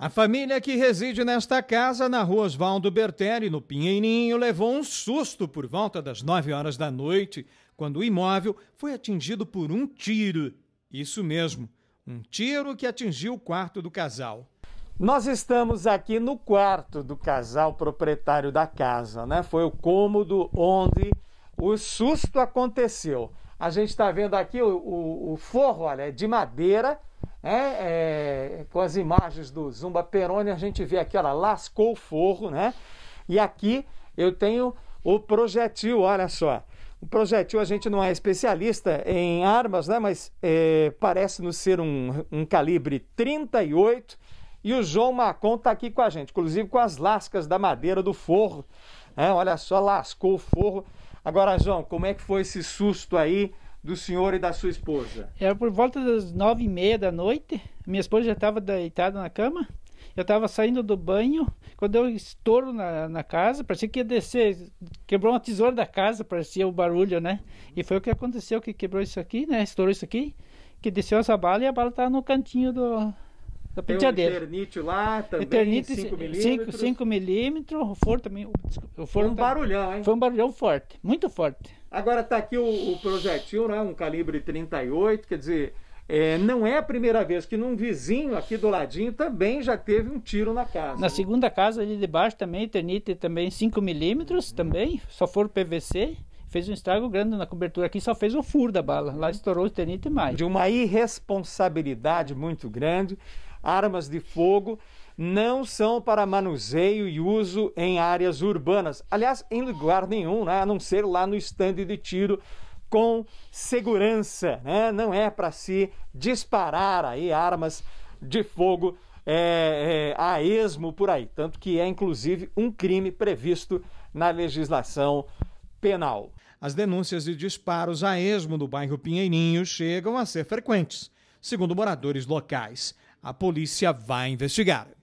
A família que reside nesta casa, na rua Osvaldo Bertelli, no Pinheirinho, levou um susto por volta das 9 horas da noite, quando o imóvel foi atingido por um tiro. Isso mesmo, um tiro que atingiu o quarto do casal. Nós estamos aqui no quarto do casal proprietário da casa, né? Foi o cômodo onde o susto aconteceu. A gente está vendo aqui o, o, o forro, olha, é de madeira é, é, com as imagens do Zumba Peroni, a gente vê aqui, olha, lascou o forro, né? E aqui eu tenho o projetil, olha só. O projetil, a gente não é especialista em armas, né? Mas é, parece nos ser um, um calibre 38. E o João Macon está aqui com a gente, inclusive com as lascas da madeira do forro. Né? Olha só, lascou o forro. Agora, João, como é que foi esse susto aí? do senhor e da sua esposa? Era por volta das nove e meia da noite. Minha esposa já estava deitada na cama. Eu estava saindo do banho quando eu estouro na, na casa. Parecia que ia descer, quebrou uma tesoura da casa, parecia o barulho, né? E foi o que aconteceu que quebrou isso aqui, né? Estourou isso aqui, que desceu essa bala e a bala estava tá no cantinho do, da penteadeira. Tem um eternite lá também, eternite, 5 milímetros. 5 milímetros, o forno também. o forno foi um tá- barulhão, hein? Foi um barulhão forte, muito forte. Agora está aqui o, o, projetil, né? um calibre 38, quer dizer, é, não é a primeira vez que num vizinho aqui do ladinho também já teve um tiro na casa. Na né? segunda casa ali de baixo também, Ternite também 5 milímetros uhum. também, só for PVC. Fez um estrago grande na cobertura aqui, só fez o furo da bala. Lá estourou o ternite mais. De uma irresponsabilidade muito grande, armas de fogo não são para manuseio e uso em áreas urbanas. Aliás, em lugar nenhum, né? a não ser lá no estande de tiro com segurança. Né? Não é para se disparar aí armas de fogo é, é, a esmo por aí. Tanto que é, inclusive, um crime previsto na legislação penal. As denúncias de disparos a esmo do bairro Pinheirinho chegam a ser frequentes, segundo moradores locais. A polícia vai investigar.